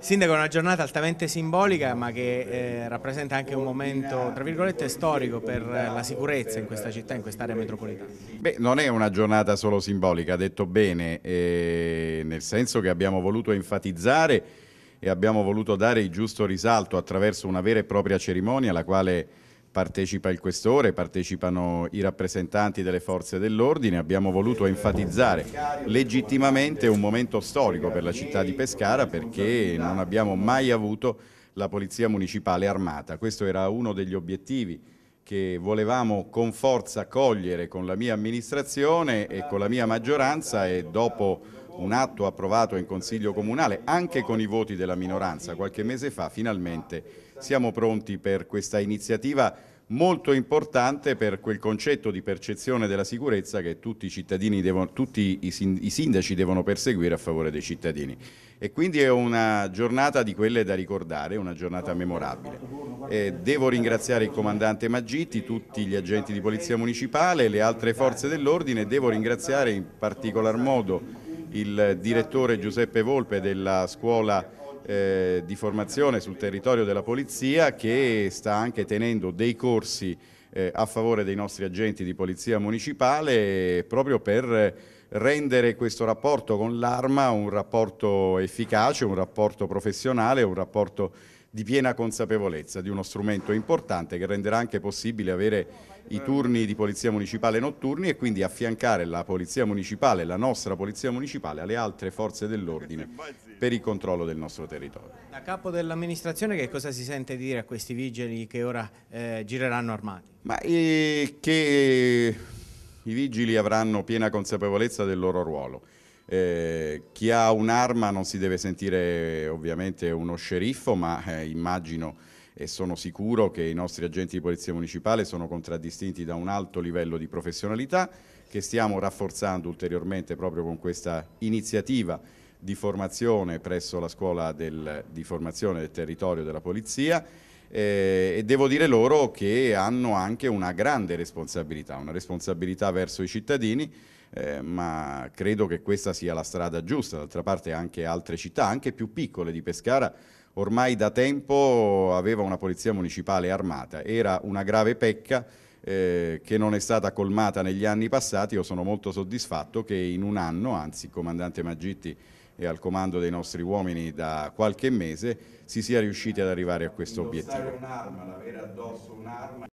Sindaco, è una giornata altamente simbolica ma che eh, rappresenta anche un momento storico per la sicurezza in questa città, in quest'area metropolitana. Beh, non è una giornata solo simbolica, ha detto bene, eh, nel senso che abbiamo voluto enfatizzare e abbiamo voluto dare il giusto risalto attraverso una vera e propria cerimonia la quale partecipa il questore, partecipano i rappresentanti delle forze dell'ordine, abbiamo voluto enfatizzare legittimamente un momento storico per la città di Pescara perché non abbiamo mai avuto la polizia municipale armata. Questo era uno degli obiettivi che volevamo con forza cogliere con la mia amministrazione e con la mia maggioranza e dopo un atto approvato in Consiglio Comunale anche con i voti della minoranza qualche mese fa, finalmente siamo pronti per questa iniziativa molto importante per quel concetto di percezione della sicurezza che tutti i, cittadini devono, tutti i sindaci devono perseguire a favore dei cittadini. E quindi è una giornata di quelle da ricordare, una giornata memorabile. E devo ringraziare il comandante Maggitti, tutti gli agenti di polizia municipale, le altre forze dell'ordine, devo ringraziare in particolar modo il direttore Giuseppe Volpe della scuola eh, di formazione sul territorio della polizia che sta anche tenendo dei corsi eh, a favore dei nostri agenti di polizia municipale proprio per rendere questo rapporto con l'arma un rapporto efficace, un rapporto professionale, un rapporto di piena consapevolezza di uno strumento importante che renderà anche possibile avere i turni di polizia municipale notturni e quindi affiancare la polizia municipale, la nostra polizia municipale, alle altre forze dell'ordine per il controllo del nostro territorio. Da capo dell'amministrazione che cosa si sente dire a questi vigili che ora eh, gireranno armati? Ma, eh, che i vigili avranno piena consapevolezza del loro ruolo eh, chi ha un'arma non si deve sentire ovviamente uno sceriffo, ma eh, immagino e sono sicuro che i nostri agenti di polizia municipale sono contraddistinti da un alto livello di professionalità che stiamo rafforzando ulteriormente proprio con questa iniziativa di formazione presso la scuola del, di formazione del territorio della polizia eh, e devo dire loro che hanno anche una grande responsabilità, una responsabilità verso i cittadini, eh, ma credo che questa sia la strada giusta. D'altra parte anche altre città, anche più piccole di Pescara, ormai da tempo aveva una polizia municipale armata, era una grave pecca eh, che non è stata colmata negli anni passati, io sono molto soddisfatto che in un anno, anzi il comandante Magitti e al comando dei nostri uomini da qualche mese si sia riusciti ad arrivare a questo obiettivo.